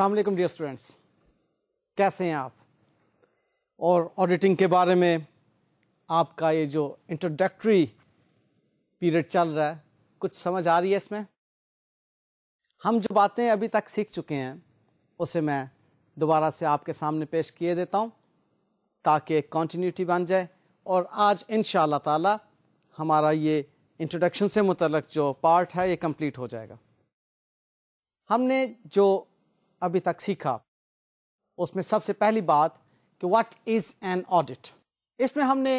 Aslam dear students कैसे हैं आप और ऑडिटिंग के बारे में आपका ये जो इंट्रोडक्टरी पीरियड चल रहा है कुछ समझ आ रही है इसमें हम जो बातें अभी तक सीख चुके हैं उसे मैं दोबारा से आपके सामने पेश किए देता हूँ ताकि कॉन्टीन्यूटी बन जाए और आज इन ताला हमारा ये इंट्रोडक्शन से मुतलक जो पार्ट है ये कम्प्लीट हो जाएगा हमने जो अभी तक सीखा उसमें सबसे पहली बात कि व्हाट इज़ एन ऑडिट इसमें हमने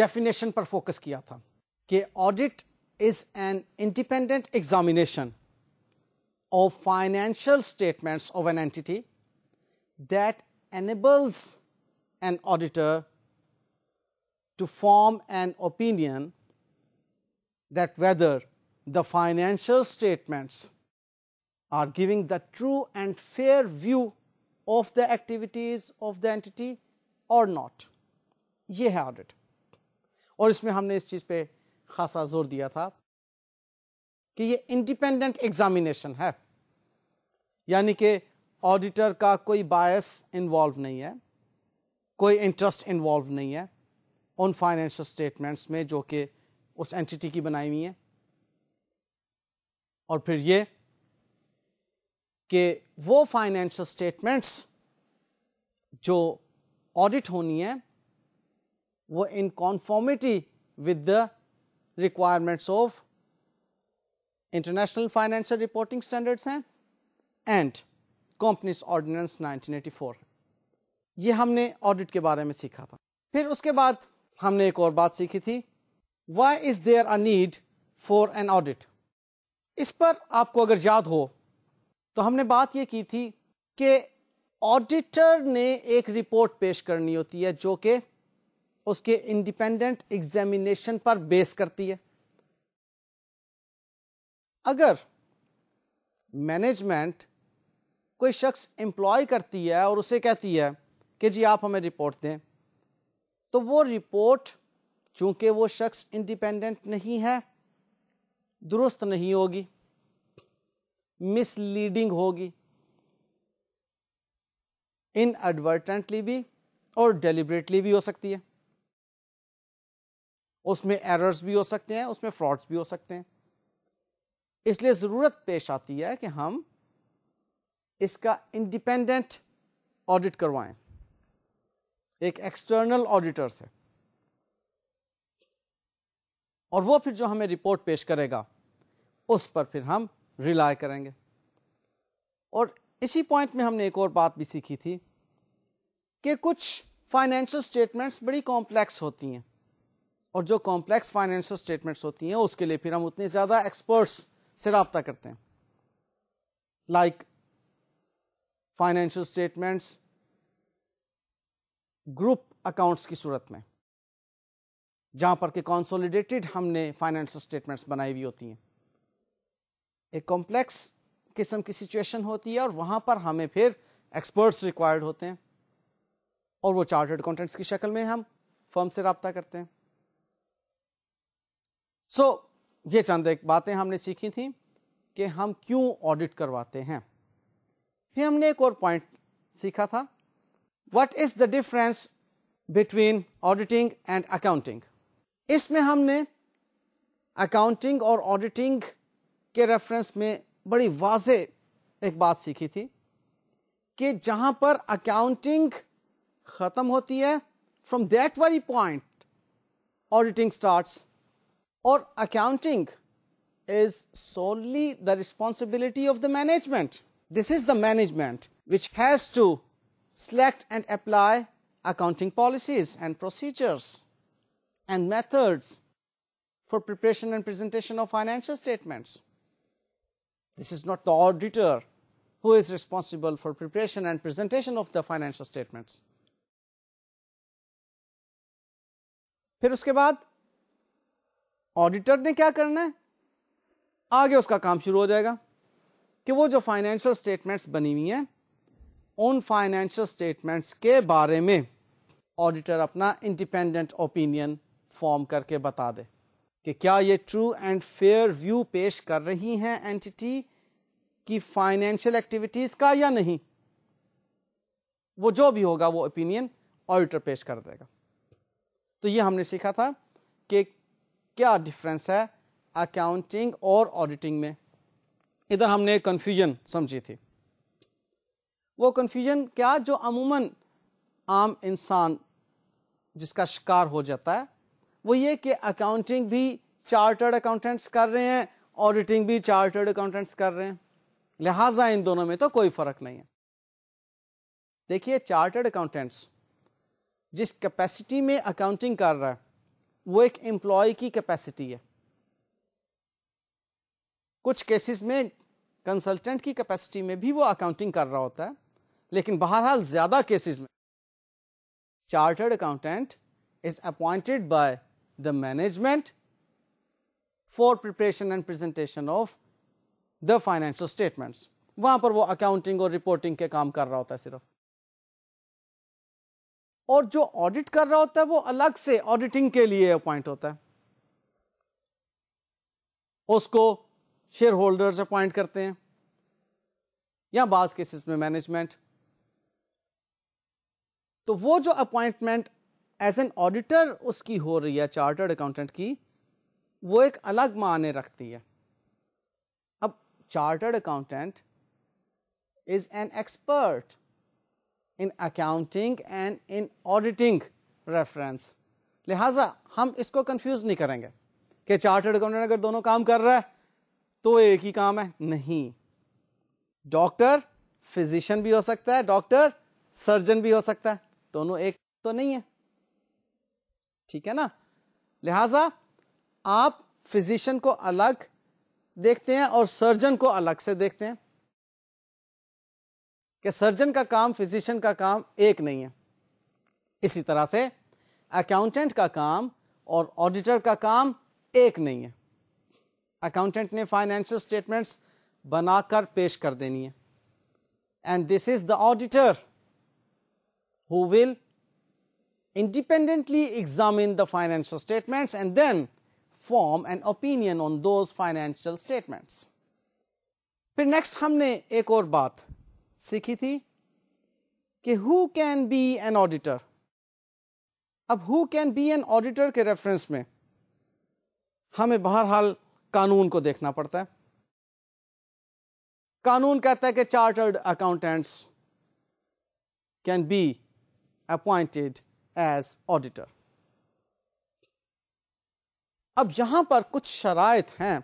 डेफिनेशन पर फोकस किया था कि audit is an independent examination of financial statements of an entity that enables an auditor to form an opinion that whether the financial statements are giving the true and fair view of the activities of the entity or not. ये है audit और इसमें हमने इस चीज़ पे खासा जोर दिया था कि ये इंडिपेंडेंट एग्जामिनेशन है यानी कि ऑडिटर का कोई बायस इन्वॉल्व नहीं है कोई इंटरेस्ट इन्वॉल्व नहीं है उन फाइनेंशियल स्टेटमेंट्स में जो कि उस एंटिटी की बनाई हुई है और फिर ये कि वो फाइनेंशियल स्टेटमेंट्स जो ऑडिट होनी है वो in conformity with the requirements of international financial reporting standards हैं एंड कंपनीज ऑर्डिनेंस 1984 ये हमने ऑडिट के बारे में सीखा था फिर उसके बाद हमने एक और बात सीखी थी why is there a need for an audit इस पर आपको अगर याद हो तो हमने बात ये की थी कि ऑडिटर ने एक रिपोर्ट पेश करनी होती है जो कि उसके इंडिपेंडेंट एग्जामिनेशन पर बेस करती है अगर मैनेजमेंट कोई शख्स एम्प्लॉय करती है और उसे कहती है कि जी आप हमें रिपोर्ट दें तो वो रिपोर्ट चूंकि वो शख्स इंडिपेंडेंट नहीं है दुरुस्त नहीं होगी मिसलीडिंग होगी इन एडवर्टेंटली भी और डेलिबरेटली भी हो सकती है उसमें एरर्स भी हो सकते हैं उसमें फ्रॉड्स भी हो सकते हैं इसलिए ज़रूरत पेश आती है कि हम इसका इंडिपेंडेंट ऑडिट करवाएं एक एक्सटर्नल ऑडिटर से और वो फिर जो हमें रिपोर्ट पेश करेगा उस पर फिर हम रिलाय करेंगे और इसी पॉइंट में हमने एक और बात भी सीखी थी कि कुछ फाइनेंशियल स्टेटमेंट्स बड़ी कॉम्प्लेक्स होती हैं और जो कॉम्प्लेक्स फाइनेंशियल स्टेटमेंट्स होती हैं उसके लिए फिर हम उतने ज़्यादा एक्सपर्ट्स से रबता करते हैं like financial statements group accounts की सूरत में जहां पर के कॉन्सोलिडेटेड हमने फाइनेंशियल स्टेटमेंट्स बनाई हुई होती हैं एक कॉम्प्लेक्स किस्म की सिचुएशन होती है और वहां पर हमें फिर एक्सपर्ट्स रिक्वायर्ड होते हैं और वो चार्टेड अकाउंटेंट्स की शक्ल में हम फर्म से रहा करते हैं सो so, ये चंद एक बातें हमने सीखी थी कि हम क्यों ऑडिट करवाते हैं फिर हमने एक और पॉइंट सीखा था what is the difference between auditing and accounting इसमें हमने अकाउंटिंग और ऑडिटिंग के रेफरेंस में बड़ी वाज एक बात सीखी थी कि जहां पर अकाउंटिंग खत्म होती है from that very point auditing starts और accounting is solely the responsibility of the management. This is the management which has to select and apply accounting policies and procedures and methods for preparation and presentation of financial statements. This is not the auditor who is responsible for preparation and presentation of the financial statements. फिर उसके बाद auditor ने क्या करना है आगे उसका काम शुरू हो जाएगा कि वो जो फाइनेंशियल स्टेटमेंट्स बनी हुई हैं उन फाइनेंशियल स्टेटमेंट्स के बारे में ऑडिटर अपना इंडिपेंडेंट ओपिनियन फॉर्म करके बता दे कि क्या ये ट्रू एंड फेयर व्यू पेश कर रही हैं एंटिटी की फाइनेंशियल एक्टिविटीज़ का या नहीं वो जो भी होगा वो ओपिनियन ऑडिटर पेश कर देगा तो ये हमने सीखा था कि क्या डिफरेंस है अकाउंटिंग और ऑडिटिंग में इधर हमने कन्फ्यूजन समझी थी वो कन्फ्यूजन क्या जो अमूमन आम इंसान जिसका शिकार हो जाता है वो ये कि अकाउंटिंग भी चार्टर्ड अकाउंटेंट्स कर रहे हैं ऑडिटिंग भी चार्टर्ड अकाउंटेंट्स कर रहे हैं लिहाजा इन दोनों में तो कोई फ़र्क नहीं है देखिए चार्टर्ड अकाउंटेंट्स जिस कैपेसिटी में अकाउंटिंग कर रहा है वो एक एम्प्लॉय की कैपेसिटी है कुछ केसेस में कंसल्टेंट की कैपेसिटी में भी वो अकाउंटिंग कर रहा होता है लेकिन बहरहाल ज़्यादा केसेस में chartered accountant is appointed by the management for preparation and presentation of the financial statements. वहां पर वो अकाउंटिंग और रिपोर्टिंग के काम कर रहा होता है सिर्फ और जो ऑडिट कर रहा होता है वो अलग से ऑडिटिंग के लिए अपॉइंट होता है उसको शेयर होल्डर्स अपॉइंट करते हैं या बाज केसेस में मैनेजमेंट तो वो जो अपॉइंटमेंट एज एन ऑडिटर उसकी हो रही है चार्टर्ड अकाउंटेंट की वो एक अलग माने रखती है अब chartered accountant is an expert in accounting and in auditing reference लिहाजा हम इसको कंफ्यूज नहीं करेंगे कि चार्टर्ड अकाउंटेंट अगर दोनों काम कर रहा है तो एक ही काम है नहीं डॉक्टर फिजिशियन भी हो सकता है डॉक्टर सर्जन भी हो सकता है दोनों एक तो नहीं है ठीक है ना लिहाजा आप फिजिशियन को अलग देखते हैं और सर्जन को अलग से देखते हैं कि सर्जन का काम फिजिशियन का काम एक नहीं है इसी तरह से अकाउंटेंट का काम और ऑडिटर का काम एक नहीं है अकाउंटेंट ने फाइनेंशियल स्टेटमेंट्स बनाकर पेश कर देनी है and this is the auditor who will independently examine the financial statements and then form an opinion on those financial statements. फिर नेक्स्ट हमने एक और बात सीखी थी कि who can be an auditor अब who can be an auditor के रेफरेंस में हमें बहरहाल कानून को देखना पड़ता है कानून कहता है कि chartered accountants can be appointed as auditor अब यहां पर कुछ शरात हैं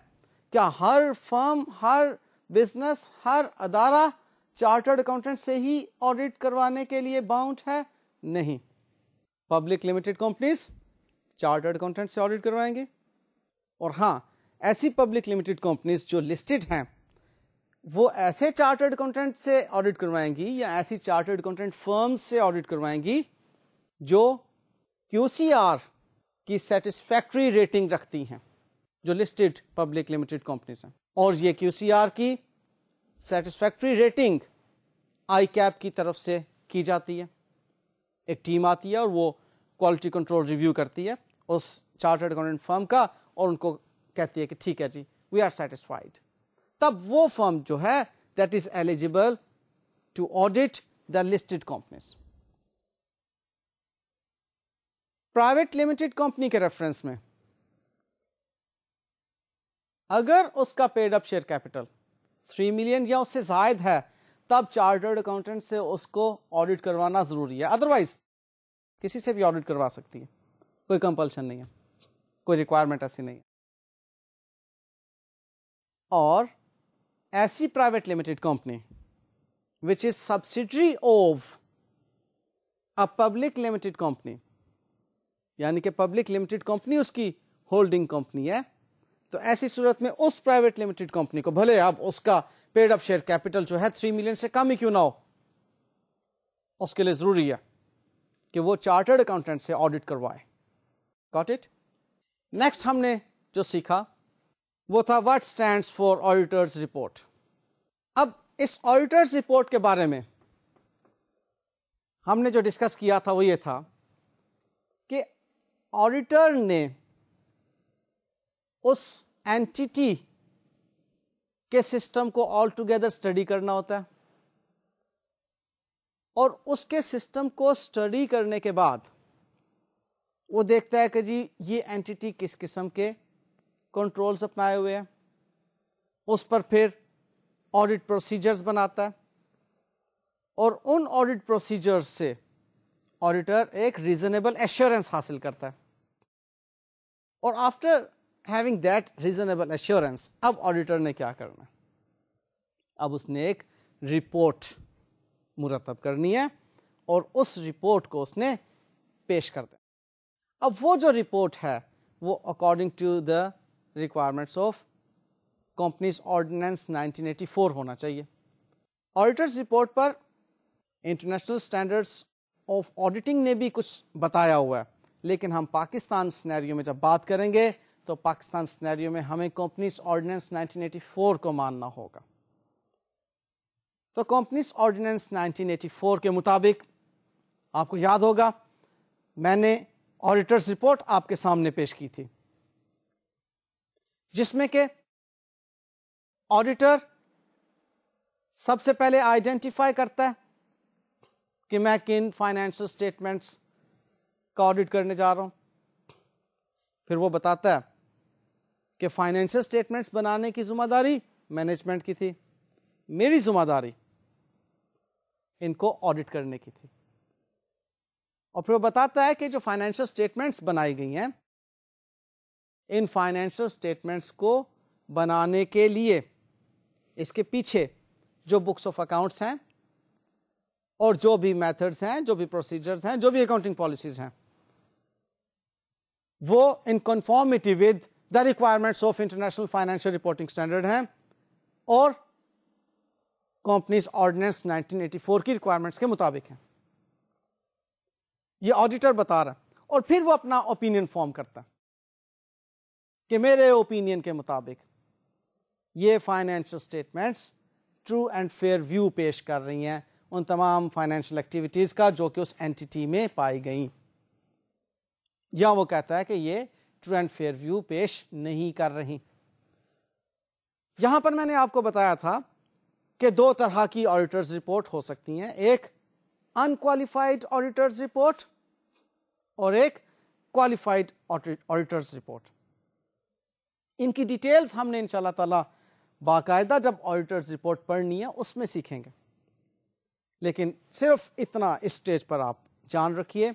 क्या हर फर्म हर बिजनेस हर अदारा चार्टर्ड अकाउंटेंट से ही ऑडिट करवाने के लिए बाउंड है नहीं public limited companies chartered accountant से ऑडिट करवाएंगे और हां ऐसी पब्लिक लिमिटेड कंपनीज जो लिस्टेड हैं वो ऐसे चार्टर्ड अकाउंटेंट से ऑडिट करवाएंगी या ऐसी चार्टर्ड अकाउंटेंट फर्म से ऑडिट करवाएंगी जो क्यू की सेटिस्फैक्ट्री रेटिंग रखती हैं जो लिस्टेड पब्लिक लिमिटेड कंपनीज हैं और ये क्यू की सेटिस्फैक्ट्री रेटिंग आई कैप की तरफ से की जाती है एक टीम आती है और वो क्वालिटी कंट्रोल रिव्यू करती है उस चार्टर्ड अकाउंटेंट फर्म का और उनको कहती है कि ठीक है जी वी आर सेटिस्फाइड तब वो फर्म जो है that is eligible to audit the listed companies private limited company के रेफरेंस में अगर उसका paid up share capital three million या उससे जायद है तब चार्टर्ड अकाउंटेंट से उसको ऑडिट करवाना जरूरी है अदरवाइज किसी से भी ऑडिट करवा सकती है कोई कंपल्शन नहीं है कोई रिक्वायरमेंट ऐसी नहीं है और ऐसी private limited company which is subsidiary of a public limited company यानी कि पब्लिक लिमिटेड कंपनी उसकी होल्डिंग कंपनी है तो ऐसी सूरत में उस प्राइवेट लिमिटेड कंपनी को भले आप उसका पेड अप शेयर कैपिटल जो है थ्री मिलियन से कम ही क्यों ना हो उसके लिए जरूरी है कि वो चार्टर्ड अकाउंटेंट से ऑडिट करवाए गॉट इट नेक्स्ट हमने जो सीखा वो था what stands for auditor's report अब इस ऑडिटर्स रिपोर्ट के बारे में हमने जो डिस्कस किया था वो ये था ऑडिटर ने उस एंटिटी के सिस्टम को ऑल टुगेदर स्टडी करना होता है और उसके सिस्टम को स्टडी करने के बाद वो देखता है कि जी ये एंटिटी किस किस्म के कंट्रोल्स अपनाए हुए हैं उस पर फिर ऑडिट प्रोसीजर्स बनाता है और उन ऑडिट प्रोसीजर्स से ऑडिटर एक रीजनेबल एश्योरेंस हासिल करता है और after having that reasonable assurance अब ऑडिटर ने क्या करना अब उसने एक रिपोर्ट मुरतब करनी है और उस रिपोर्ट को उसने पेश कर दिया अब वो जो रिपोर्ट है वो according to the requirements of companies ordinance 1984 होना चाहिए ऑडिटर्स रिपोर्ट पर इंटरनेशनल स्टैंडर्ड्स ऑफ ऑडिटिंग ने भी कुछ बताया हुआ है लेकिन हम पाकिस्तान स्नैरियो में जब बात करेंगे तो पाकिस्तान स्नैरियो में हमें कंपनीज ऑर्डिनेंस 1984 को मानना होगा तो कंपनीज ऑर्डिनेंस 1984 के मुताबिक आपको याद होगा मैंने ऑडिटर्स रिपोर्ट आपके सामने पेश की थी जिसमें के ऑडिटर सबसे पहले आइडेंटिफाई करता है कि मैं किन फाइनेंशियल स्टेटमेंट्स का ऑडिट करने जा रहा हूं फिर वो बताता है कि फाइनेंशियल स्टेटमेंट्स बनाने की जिम्मेदारी मैनेजमेंट की थी मेरी जिम्मेदारी इनको ऑडिट करने की थी और फिर वो बताता है कि जो फाइनेंशियल स्टेटमेंट्स बनाई गई हैं इन फाइनेंशियल स्टेटमेंट्स को बनाने के लिए इसके पीछे जो बुक्स ऑफ अकाउंट्स हैं और जो भी मेथड्स हैं जो भी प्रोसीजर्स हैं जो भी अकाउंटिंग पॉलिसीज हैं वो in conformity with the requirements of international financial reporting standard हैं और कंपनीज ऑर्डिनेंस 1984 की रिक्वायरमेंट्स के मुताबिक हैं ये ऑडिटर बता रहा है और फिर वो अपना ओपिनियन फॉर्म करता कि मेरे ओपिनियन के मुताबिक ये financial statements true and fair view पेश कर रही हैं उन तमाम फाइनेंशियल एक्टिविटीज़ का जो कि उस एंटिटी में पाई गई या वो कहता है कि ये ट्रू एंड फेयर व्यू पेश नहीं कर रही यहां पर मैंने आपको बताया था कि दो तरह की ऑडिटर्स रिपोर्ट हो सकती हैं एक अनक्वालिफाइड ऑडिटर्स रिपोर्ट और एक क्वालिफाइड ऑडिटर्स रिपोर्ट इनकी डिटेल्स हमने इंशाल्लाह ताला बाकायदा जब ऑडिटर्स रिपोर्ट पढ़नी है उसमें सीखेंगे लेकिन सिर्फ इतना स्टेज पर आप जान रखिए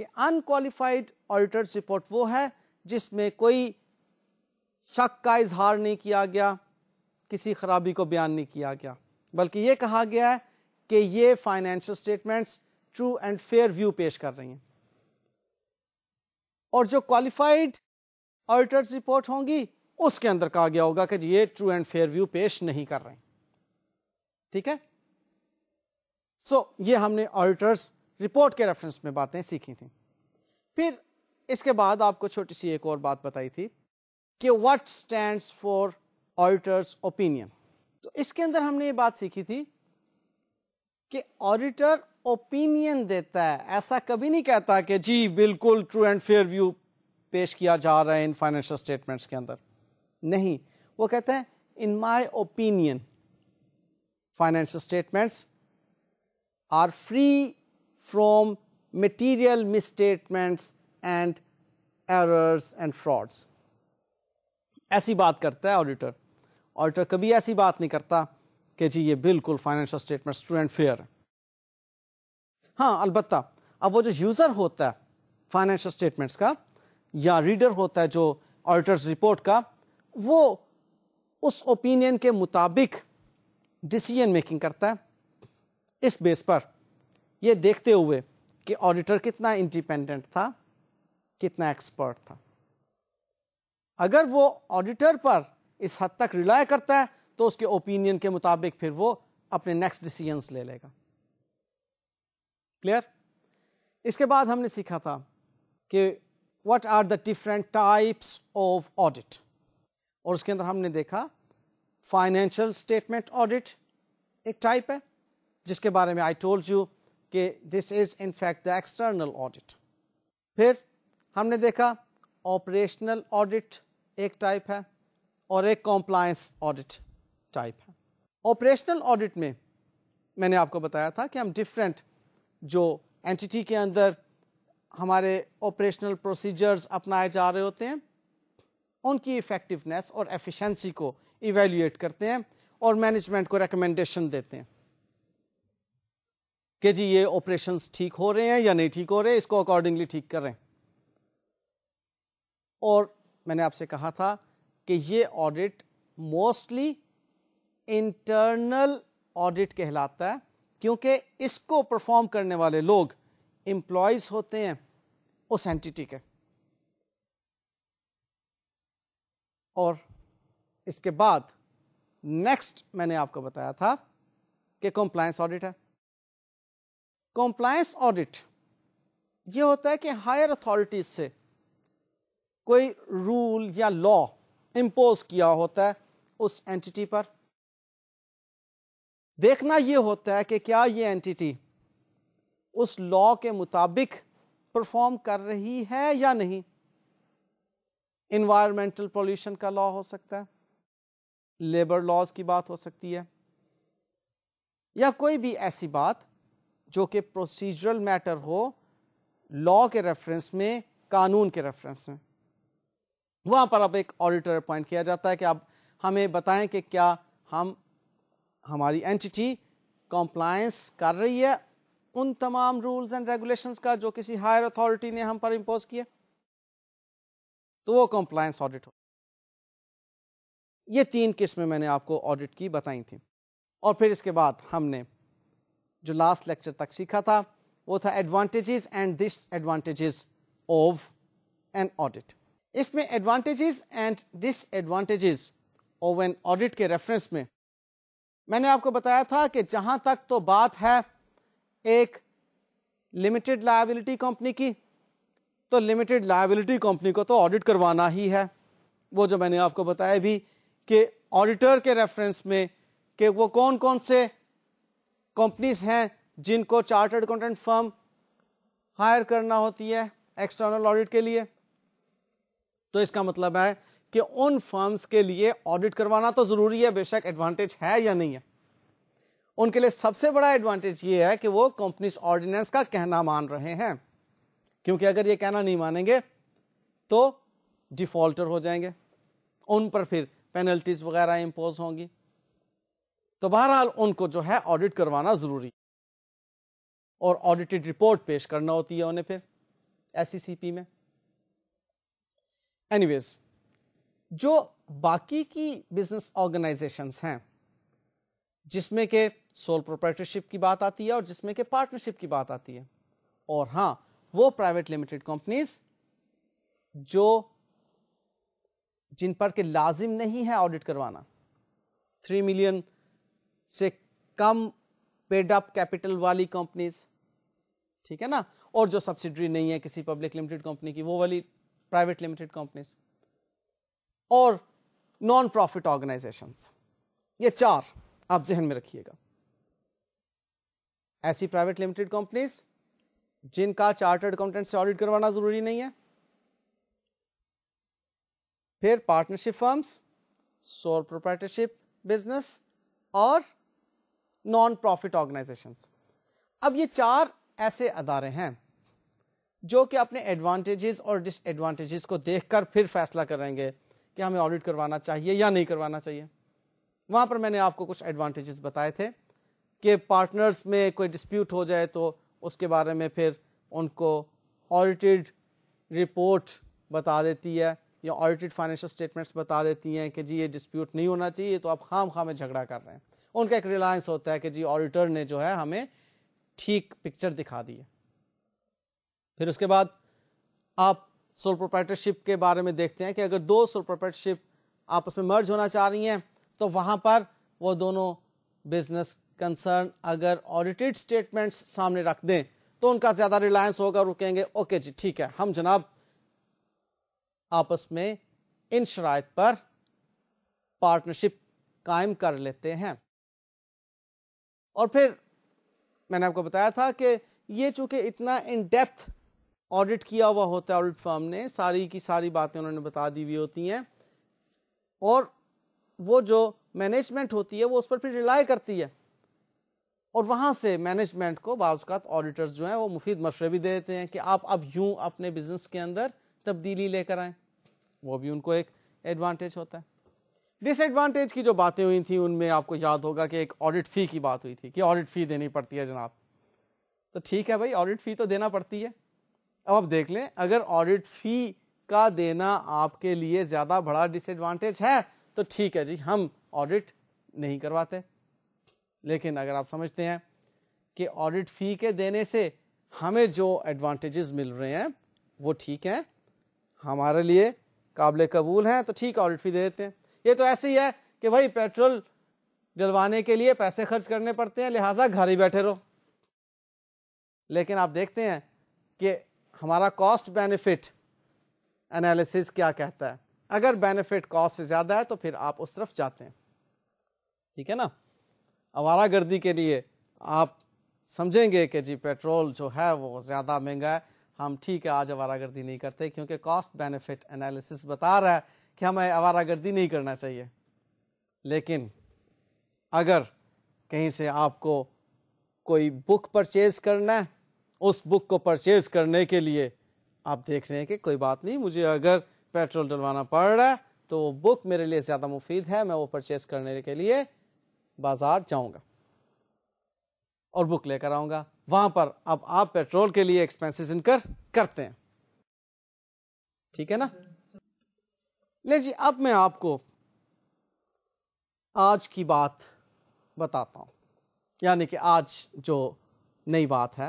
कि अनकालीफाइड ऑडिटर्स रिपोर्ट वो है जिसमें कोई शक का इजहार नहीं किया गया किसी खराबी को बयान नहीं किया गया बल्कि ये कहा गया है कि ये financial statements true and fair view पेश कर रही हैं और जो क्वालिफाइड ऑडिटर्स रिपोर्ट होंगी उसके अंदर कहा गया होगा कि ये ट्रू एंड फेयर व्यू पेश नहीं कर रहे ठीक है सो so, ये हमने ऑडिटर्स रिपोर्ट के रेफरेंस में बातें सीखी थी फिर इसके बाद आपको छोटी सी एक और बात बताई थी कि what stand for auditor's opinion तो इसके अंदर हमने ये बात सीखी थी कि ऑडिटर ओपिनियन देता है ऐसा कभी नहीं कहता कि जी बिल्कुल ट्रू एंड फेयर व्यू पेश किया जा रहा है इन फाइनेंशियल स्टेटमेंट्स के अंदर नहीं वो कहते हैं in my opinion financial statements are free from material misstatements and errors and frauds. ऐसी बात करता है ऑडिटर ऑडिटर कभी ऐसी बात नहीं करता कि जी ये बिल्कुल फाइनेंशियल स्टेटमेंट स्टूडेंट फेयर है हाँ अलबत्ता अब वो जो यूज़र होता है फाइनेंशियल स्टेटमेंट्स का या रीडर होता है जो ऑडिटर्स रिपोर्ट का वो उस ओपिनियन के मुताबिक डिसीजन मेकिंग करता है इस बेस पर ये देखते हुए कि ऑडिटर कितना इंडिपेंडेंट था कितना एक्सपर्ट था अगर वो ऑडिटर पर इस हद तक रिलाय करता है तो उसके ओपिनियन के मुताबिक फिर वो अपने नेक्स्ट डिसीजंस ले लेगा क्लियर इसके बाद हमने सीखा था कि what are the different types of audit और उसके अंदर हमने देखा फाइनेंशियल स्टेटमेंट ऑडिट एक टाइप है जिसके बारे में आई टोल्ड यू कि this is in fact the external audit फिर हमने देखा ऑपरेशनल ऑडिट एक टाइप है और एक कॉम्प्लायंस ऑडिट टाइप है ऑपरेशनल ऑडिट में मैंने आपको बताया था कि हम डिफरेंट जो एंटिटी के अंदर हमारे ऑपरेशनल प्रोसीजर्स अपनाए जा रहे होते हैं उनकी इफ़ेक्टिवनेस और एफिशिएंसी को इवेल्यूएट करते हैं और मैनेजमेंट को रिकमेंडेशन देते हैं कि जी ये ऑपरेशंस ठीक हो रहे हैं या नहीं ठीक हो रहे इसको अकॉर्डिंगली ठीक कर रहे हैं और मैंने आपसे कहा था कि ये ऑडिट मोस्टली इंटरनल ऑडिट कहलाता है क्योंकि इसको परफॉर्म करने वाले लोग इंप्लॉयज होते हैं उस एंटिटी के और इसके बाद नेक्स्ट मैंने आपको बताया था कि कंप्लायंस ऑडिट है कॉम्प्लायंस ऑडिट ये होता है कि हायर अथॉरिटीज से कोई रूल या लॉ इम्पोज किया होता है उस एंटिटी पर देखना यह होता है कि क्या ये एंटिटी उस लॉ के मुताबिक परफॉर्म कर रही है या नहीं इन्वायरमेंटल पोल्यूशन का लॉ हो सकता है लेबर लॉज की बात हो सकती है या कोई भी ऐसी बात जो कि प्रोसीजरल मैटर हो लॉ के रेफरेंस में कानून के रेफरेंस में वहां पर अब एक ऑडिटर अपॉइंट किया जाता है कि अब हमें बताएं कि क्या हम हमारी एंटिटी कॉम्प्लायंस कर रही है उन तमाम रूल्स एंड रेगुलेशंस का जो किसी हायर अथॉरिटी ने हम पर इम्पोज किया तो वो कॉम्प्लायंस ऑडिट हो ये तीन किस्में मैंने आपको ऑडिट की बताई थी और फिर इसके बाद हमने जो लास्ट लेक्चर तक सीखा था वो था advantages and disadvantages of an audit इसमें advantages and disadvantages of an audit के रेफरेंस में मैंने आपको बताया था कि जहां तक तो बात है एक लिमिटेड लाइबिलिटी कंपनी की तो लिमिटेड लाइबिलिटी कंपनी को तो ऑडिट करवाना ही है वो जो मैंने आपको बताया भी कि ऑडिटर के रेफरेंस में कि वो कौन कौन से कंपनीज हैं जिनको चार्टर्ड अकाउंटेंट फर्म हायर करना होती है एक्सटर्नल ऑडिट के लिए तो इसका मतलब है कि उन फर्म्स के लिए ऑडिट करवाना तो ज़रूरी है बेशक एडवांटेज है या नहीं है उनके लिए सबसे बड़ा एडवांटेज ये है कि वो कंपनीज ऑर्डिनेंस का कहना मान रहे हैं क्योंकि अगर ये कहना नहीं मानेंगे तो डिफॉल्टर हो जाएंगे उन पर फिर पेनल्टीज वगैरह इंपोज होंगी तो बहरहाल उनको जो है ऑडिट करवाना जरूरी और ऑडिटेड रिपोर्ट पेश करना होती है उन्हें फिर एस e में एनीवेज जो बाकी की बिजनेस ऑर्गेनाइजेशंस हैं जिसमें के सोल प्रोप्राइटरशिप की बात आती है और जिसमें के पार्टनरशिप की बात आती है और हाँ वो प्राइवेट लिमिटेड कंपनीज जो जिन पर के लाजिम नहीं है ऑडिट करवाना थ्री मिलियन से कम पेड अप कैपिटल वाली कंपनीज ठीक है ना और जो सब्सिडरी नहीं है किसी पब्लिक लिमिटेड कंपनी की वो वाली प्राइवेट लिमिटेड कंपनीज और नॉन प्रॉफिट ऑर्गेनाइजेशन ये चार आप जहन में रखिएगा ऐसी प्राइवेट लिमिटेड कंपनीज जिनका चार्टर्ड अकाउंटेंट से ऑडिट करवाना जरूरी नहीं है फिर partnership firms sole proprietorship business और नॉन प्रॉफिट ऑर्गेनाइजेशंस अब ये चार ऐसे अदारे हैं जो कि अपने एडवांटेजेस और डिसएडवाटेज को देख कर फिर फैसला करेंगे कि हमें ऑडिट करवाना चाहिए या नहीं करवाना चाहिए वहां पर मैंने आपको कुछ एडवांटेजेस बताए थे कि पार्टनर्स में कोई डिस्प्यूट हो जाए तो उसके बारे में फिर उनको ऑडिटेड रिपोर्ट बता देती है या ऑडिटेड फाइनेंशियल स्टेटमेंट्स बता देती हैं कि जी ये डिस्प्यूट नहीं होना चाहिए तो आप खाम खाम में झगड़ा कर रहे हैं उनका एक रिलायंस होता है कि जी ऑडिटर ने जो है हमें ठीक पिक्चर दिखा दी है फिर उसके बाद आप सोल प्रोप्राइटरशिप के बारे में देखते हैं कि अगर दो सोल प्रोप्राइटरशिप आपस में मर्ज होना चाह रही हैं तो वहां पर वो दोनों बिजनेस कंसर्न अगर ऑडिटेड स्टेटमेंट्स सामने रख दें तो उनका ज्यादा रिलायंस होगा और कहेंगे ओके जी ठीक है हम जनाब आपस में इन शराय पर पार्टनरशिप कायम कर लेते हैं और फिर मैंने आपको बताया था कि ये चूंकि इतना इन डेप्थ ऑडिट किया हुआ होता है ऑडिट फर्म ने सारी की सारी बातें उन्होंने बता दी हुई होती हैं और वो जो मैनेजमेंट होती है वो उस पर फिर रिलाई करती है और वहाँ से मैनेजमेंट को बाज़ात ऑडिटर्स जो हैं वो मुफीद मशरे भी दे देते हैं कि आप अब यूँ अपने बिजनेस के अंदर तब्दीली लेकर आएँ वो भी उनको एक एडवांटेज होता है डिसएडवांटेज की जो बातें हुई थी उनमें आपको याद होगा कि एक ऑडिट फी की बात हुई थी कि ऑडिट फी देनी पड़ती है जनाब तो ठीक है भाई ऑडिट फी तो देना पड़ती है अब आप देख लें अगर ऑडिट फी का देना आपके लिए ज्यादा बड़ा डिसएडवांटेज है तो ठीक है जी हम ऑडिट नहीं करवाते लेकिन अगर आप समझते हैं कि ऑडिट फी के देने से हमें जो एडवांटेजेस मिल रहे हैं वो ठीक हैं हमारे लिए काबिल कबूल हैं तो ठीक ऑडिट फी दे देते हैं ये तो ऐसे ही है कि भाई पेट्रोल डलवाने के लिए पैसे खर्च करने पड़ते हैं लिहाजा घर ही बैठे रहो लेकिन आप देखते हैं कि हमारा कॉस्ट बेनिफिट एनालिसिस क्या कहता है अगर बेनिफिट कॉस्ट से ज़्यादा है तो फिर आप उस तरफ जाते हैं ठीक है ना आवारा गर्दी के लिए आप समझेंगे कि जी पेट्रोल जो है वो ज़्यादा महंगा है हम ठीक है आज आवारा गर्दी नहीं करते क्योंकि कॉस्ट बेनिफिट एनालिसिस बता रहा है कि हमें गर्दी नहीं करना चाहिए लेकिन अगर कहीं से आपको कोई बुक परचेज करना है उस बुक को परचेज करने के लिए आप देख रहे हैं कि कोई बात नहीं मुझे अगर पेट्रोल डलवाना पड़ रहा है तो वो बुक मेरे लिए ज़्यादा मुफीद है मैं वो परचेज करने के लिए बाज़ार जाऊंगा और बुक लेकर आऊंगा वहां पर अब आप पेट्रोल के लिए एक्सपेंसेस इनकर करते हैं ठीक है ना ले जी अब मैं आपको आज की बात बताता हूँ यानी कि आज जो नई बात है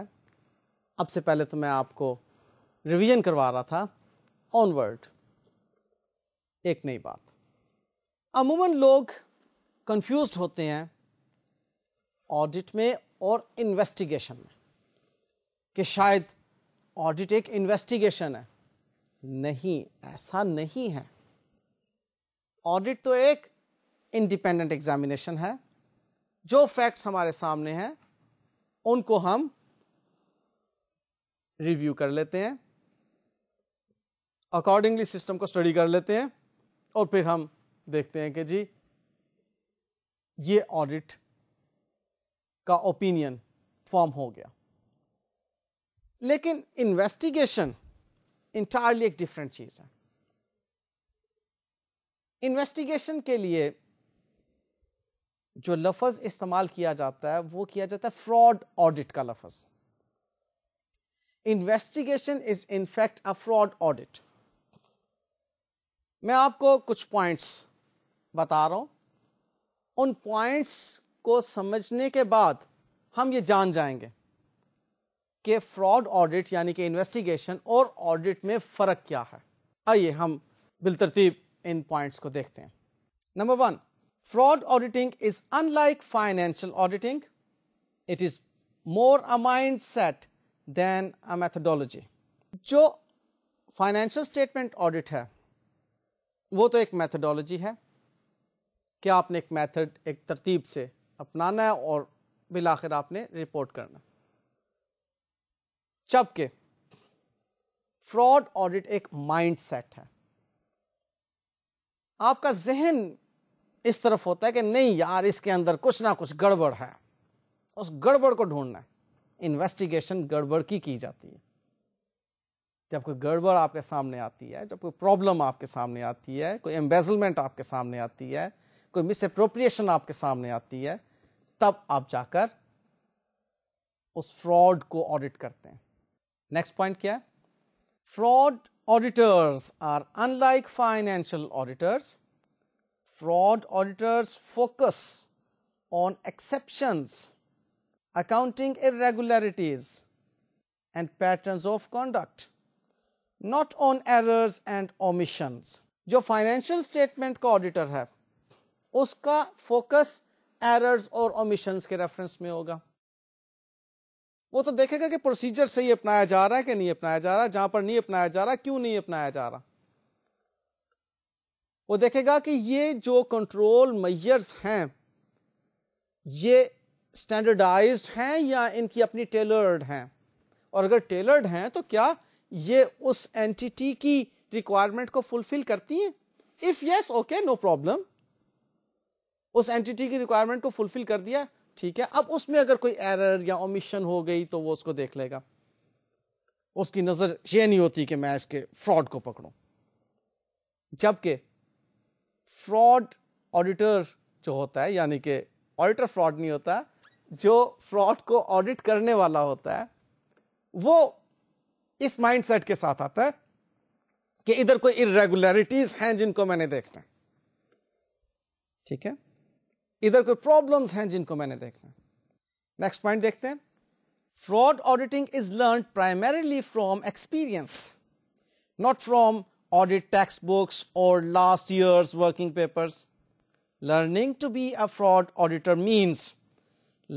अब से पहले तो मैं आपको रिवीजन करवा रहा था ऑनवर्ड एक नई बात अमूमन लोग कंफ्यूज होते हैं ऑडिट में और इन्वेस्टिगेशन में कि शायद ऑडिट एक इन्वेस्टिगेशन है नहीं ऐसा नहीं है ऑडिट तो एक इंडिपेंडेंट एग्जामिनेशन है जो फैक्ट्स हमारे सामने हैं उनको हम रिव्यू कर लेते हैं अकॉर्डिंगली सिस्टम को स्टडी कर लेते हैं और फिर हम देखते हैं कि जी ये ऑडिट का ओपिनियन फॉर्म हो गया लेकिन इन्वेस्टिगेशन इंटायरली एक डिफरेंट चीज़ है इन्वेस्टिगेशन के लिए जो लफज इस्तेमाल किया जाता है वो किया जाता है फ्रॉड ऑडिट का लफज investigation is in fact a fraud audit मैं आपको कुछ पॉइंट्स बता रहा हूं उन पॉइंट्स को समझने के बाद हम ये जान जाएंगे कि फ्रॉड ऑडिट यानी कि इन्वेस्टिगेशन और ऑडिट में फ़र्क क्या है आइए हम बिलतरतीब इन पॉइंट्स को देखते हैं number one fraud auditing is unlike auditing it is more a mind set than a methodology. जो फाइनेंशियल स्टेटमेंट ऑडिट है वो तो एक मैथडोलॉजी है कि आपने एक मैथड एक तरतीब से अपनाना है और बिलाखिर आपने रिपोर्ट करना जबकि फ्रॉड ऑडिट एक माइंडसेट है आपका जहन इस तरफ होता है कि नहीं यार इसके अंदर कुछ ना कुछ गड़बड़ है उस गड़बड़ को ढूंढना इन्वेस्टिगेशन गड़बड़ की की जाती है जब कोई गड़बड़ आपके सामने आती है जब कोई प्रॉब्लम आपके सामने आती है कोई एम्बेजलमेंट आपके सामने आती है कोई मिस अप्रोप्रिएशन आपके सामने आती है तब आप जाकर उस फ्रॉड को ऑडिट करते हैं नेक्स्ट पॉइंट क्या है fraud auditors are unlike financial auditors. Fraud auditors focus on exceptions, accounting irregularities, and patterns of conduct, not on errors and omissions. जो financial statement का auditor है उसका focus errors और omissions के reference में होगा वो तो देखेगा कि प्रोसीजर सही अपनाया जा रहा है कि नहीं अपनाया जा रहा जहां पर नहीं अपनाया जा रहा क्यों नहीं अपनाया जा रहा वो देखेगा कि ये जो कंट्रोल मैयर्स हैं ये स्टैंडर्डाइज्ड हैं या इनकी अपनी टेलर्ड हैं और अगर टेलर्ड हैं तो क्या ये उस एंटिटी की रिक्वायरमेंट को फुलफिल करती हैं if yes okay no problem उस एंटिटी की रिक्वायरमेंट को फुलफिल कर दिया ठीक है अब उसमें अगर कोई एरर या ओमिशन हो गई तो वो उसको देख लेगा उसकी नज़र ये नहीं होती कि मैं इसके फ्रॉड को पकड़ू जबकि फ्रॉड ऑडिटर जो होता है यानी कि ऑडिटर फ्रॉड नहीं होता जो फ्रॉड को ऑडिट करने वाला होता है वो इस माइंडसेट के साथ आता है कि इधर कोई इरेगुलरिटीज हैं जिनको मैंने देखना ठीक है इधर कोई प्रॉब्लम्स हैं जिनको मैंने देखना नेक्स्ट पॉइंट देखते हैं fraud auditing is learn primarily from experience not from audit text books और last years working papers learning to be a fraud auditor means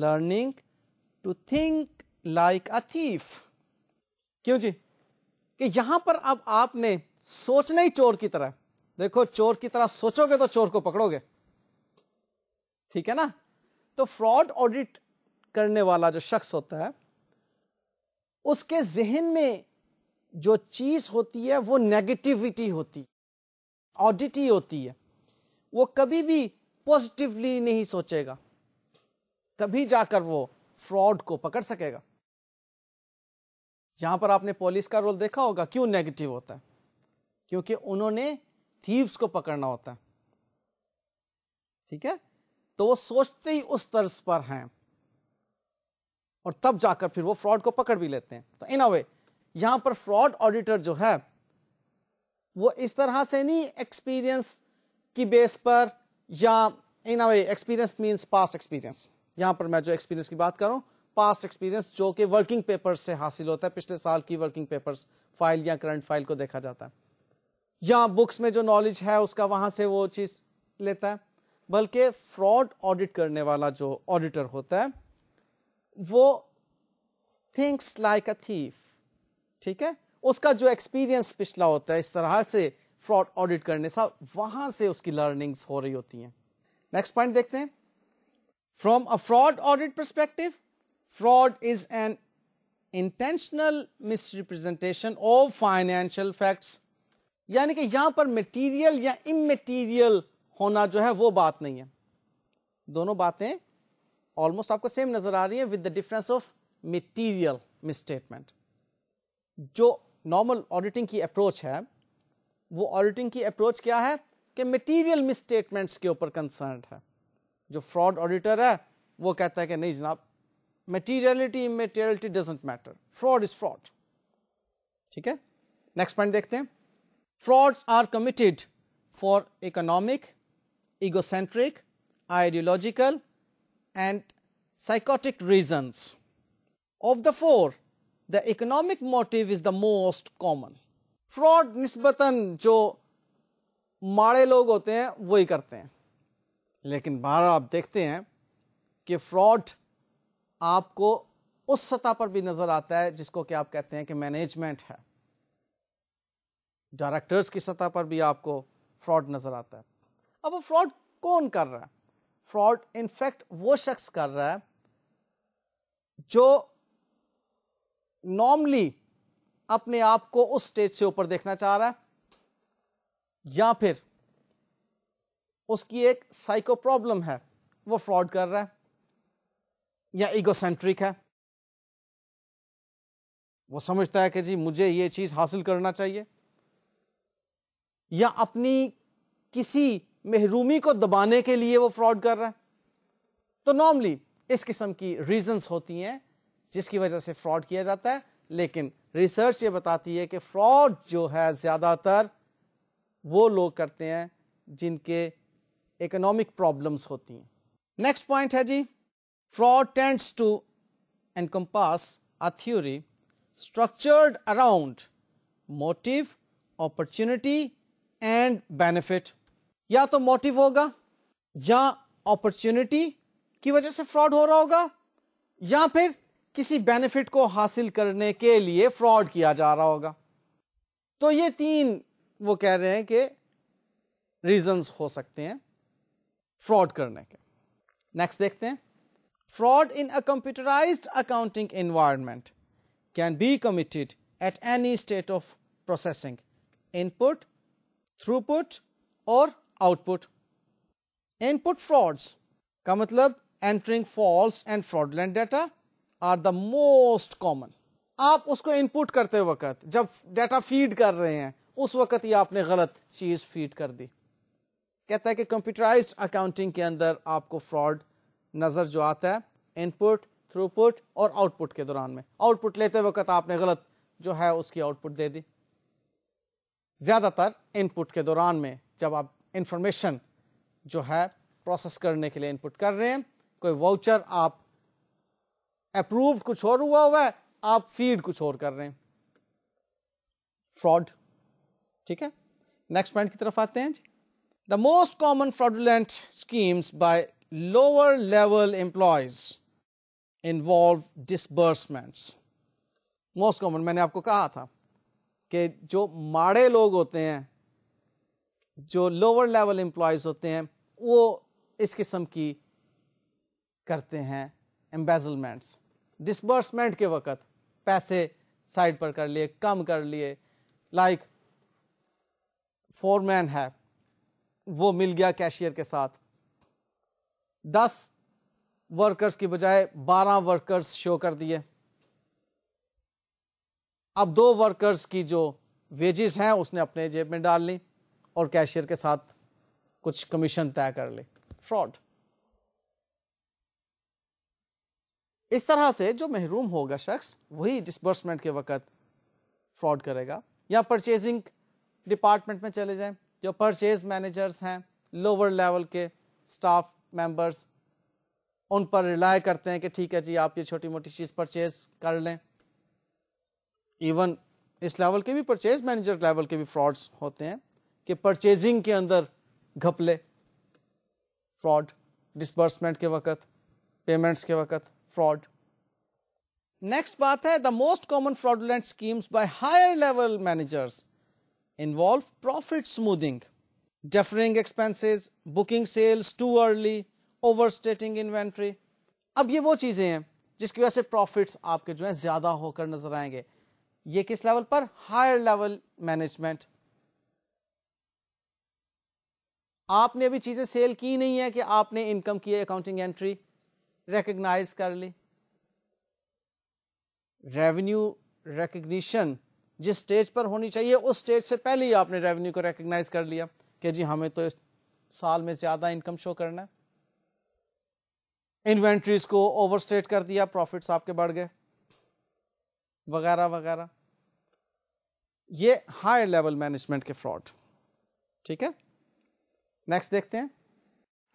learning to think like a thief क्यों जी कि यहां पर अब आपने सोचना ही चोर की तरह देखो चोर की तरह सोचोगे तो चोर को पकड़ोगे ठीक है ना तो फ्रॉड ऑडिट करने वाला जो शख्स होता है उसके जहन में जो चीज होती है वो नेगेटिविटी होती ही होती है वो कभी भी पॉजिटिवली नहीं सोचेगा तभी जाकर वो फ्रॉड को पकड़ सकेगा यहां पर आपने पुलिस का रोल देखा होगा क्यों नेगेटिव होता है क्योंकि उन्होंने थीव्स को पकड़ना होता है ठीक है तो वो सोचते ही उस तर्ज पर हैं और तब जाकर फिर वो फ्रॉड को पकड़ भी लेते हैं तो इन अ वे यहां पर फ्रॉड ऑडिटर जो है वो इस तरह से नहीं एक्सपीरियंस की बेस पर या in a way experience means past experience यहां पर मैं जो एक्सपीरियंस की बात करूं पास्ट एक्सपीरियंस जो कि वर्किंग पेपर से हासिल होता है पिछले साल की वर्किंग पेपर्स फाइल या करंट फाइल को देखा जाता है या बुक्स में जो नॉलेज है उसका वहां से वो चीज लेता है बल्कि फ्रॉड ऑडिट करने वाला जो ऑडिटर होता है वो थिंक्स लाइक अ थीफ ठीक है उसका जो एक्सपीरियंस पिछला होता है इस तरह से फ्रॉड ऑडिट करने से वहां से उसकी लर्निंग्स हो रही होती हैं नेक्स्ट पॉइंट देखते हैं from a fraud audit perspective fraud is an intentional misrepresentation of financial facts यानी कि यहां पर मटेरियल या इमेटीरियल होना जो है वो बात नहीं है दोनों बातें ऑलमोस्ट आपको सेम नजर आ रही है with the difference of material misstatement जो नॉर्मल ऑडिटिंग की अप्रोच है वो ऑडिटिंग की अप्रोच क्या है कि मटीरियल मिसस्टेटमेंट्स के ऊपर कंसर्न है जो फ्रॉड ऑडिटर है वो कहता है कि नहीं जनाब materiality immateriality doesn't matter fraud is fraud ठीक है नेक्स्ट पॉइंट देखते हैं frauds are committed for economic egocentric, ideological, and psychotic reasons. Of the four, the economic motive is the most common. Fraud नस्बता जो माड़े लोग होते हैं वही करते हैं लेकिन बाहर आप देखते हैं कि फ्रॉड आपको उस सतह पर भी नज़र आता है जिसको कि आप कहते हैं कि मैनेजमेंट है डायरेक्टर्स की सतह पर भी आपको फ्रॉड नज़र आता है अब वो फ्रॉड कौन कर रहा है फ्रॉड इनफैक्ट वो शख्स कर रहा है जो नॉर्मली अपने आप को उस स्टेज से ऊपर देखना चाह रहा है या फिर उसकी एक साइको प्रॉब्लम है वो फ्रॉड कर रहा है या इगोसेंट्रिक है वो समझता है कि जी मुझे ये चीज़ हासिल करना चाहिए या अपनी किसी महरूमी को दबाने के लिए वो फ्रॉड कर रहा है तो नॉर्मली इस किस्म की रीजंस होती हैं जिसकी वजह से फ्रॉड किया जाता है लेकिन रिसर्च ये बताती है कि फ्रॉड जो है ज़्यादातर वो लोग करते हैं जिनके इकोनॉमिक प्रॉब्लम्स होती हैं नेक्स्ट पॉइंट है जी fraud tends to encompass a theory structured around motive opportunity and benefit या तो मोटिव होगा या अपॉर्चुनिटी की वजह से फ्रॉड हो रहा होगा या फिर किसी बेनिफिट को हासिल करने के लिए फ्रॉड किया जा रहा होगा तो ये तीन वो कह रहे हैं कि रीजंस हो सकते हैं फ्रॉड करने के नेक्स्ट देखते हैं fraud in a computerise accounting environment can be committed at any state of processing input throughput और आउटपुट इनपुट फ्रॉड्स का मतलब entering false and fraudulent data are the most common आप उसको इनपुट करते वक्त जब डाटा फीड कर रहे हैं उस वक्त ही आपने गलत चीज फीड कर दी कहता है कि कंप्यूटराइज अकाउंटिंग के अंदर आपको फ्रॉड नजर जो आता है इनपुट थ्रूपुट और आउटपुट के दौरान में आउटपुट लेते वक्त आपने गलत जो है उसकी आउटपुट दे दी ज्यादातर इनपुट के दौरान में जब आप इंफॉर्मेशन जो है प्रोसेस करने के लिए इनपुट कर रहे हैं कोई वाउचर आप अप्रूव कुछ और हुआ हुआ है आप फीड कुछ और कर रहे हैं फ्रॉड ठीक है नेक्स्ट पॉइंट की तरफ आते हैं जी the most common fraudulent schemes by lower level employees involve disbursements most common मैंने आपको कहा था कि जो माड़े लोग होते हैं जो लोअर लेवल एम्प्लॉयज़ होते हैं वो इस किस्म की करते हैं एम्बेजलमेंट्स डिसबर्समेंट के वक़्त पैसे साइड पर कर लिए कम कर लिए लाइक फोरमैन है वो मिल गया कैशियर के साथ दस वर्कर्स की बजाय बारह वर्कर्स शो कर दिए अब दो वर्कर्स की जो वेजेस हैं उसने अपने जेब में डाल ली और कैशियर के साथ कुछ कमीशन तय कर ले फ्रॉड इस तरह से जो महरूम होगा शख्स वही डिसबर्समेंट के वक्त फ्रॉड करेगा या परचेजिंग डिपार्टमेंट में चले जाएं जो परचेज मैनेजर्स हैं लोअर लेवल के स्टाफ मेंबर्स उन पर रिलाय करते हैं कि ठीक है जी आप ये छोटी मोटी चीज़ परचेज कर लें इवन इस लेवल के भी परचेज मैनेजर लेवल के भी फ्रॉड्स होते हैं कि परचेजिंग के अंदर घपले फ्रॉड डिसबर्समेंट के वक़्त पेमेंट्स के वक़्त फ्रॉड नेक्स्ट बात है the most common fraudulent schemes by higher level managers involve profit smoothing deferring expenses booking sales too early overstating inventory अब ये वो चीज़ें हैं जिसकी वजह से प्रॉफिट आपके जो है ज़्यादा होकर नजर आएंगे ये किस लेवल पर हायर लेवल मैनेजमेंट आपने अभी चीज़ें सेल की नहीं है कि आपने इनकम की अकाउंटिंग एंट्री रिकग्नाइज कर ली रेवेन्यू रिकग्निशन जिस स्टेज पर होनी चाहिए उस स्टेज से पहले ही आपने रेवेन्यू को रिकग्नाइज कर लिया कि जी हमें तो इस साल में ज़्यादा इनकम शो करना है इन्वेंट्रीज को ओवरस्टेट कर दिया प्रॉफिट्स आपके बढ़ गए वगैरह वगैरह ये हायर लेवल मैनेजमेंट के फ्रॉड ठीक है नेक्स्ट देखते हैं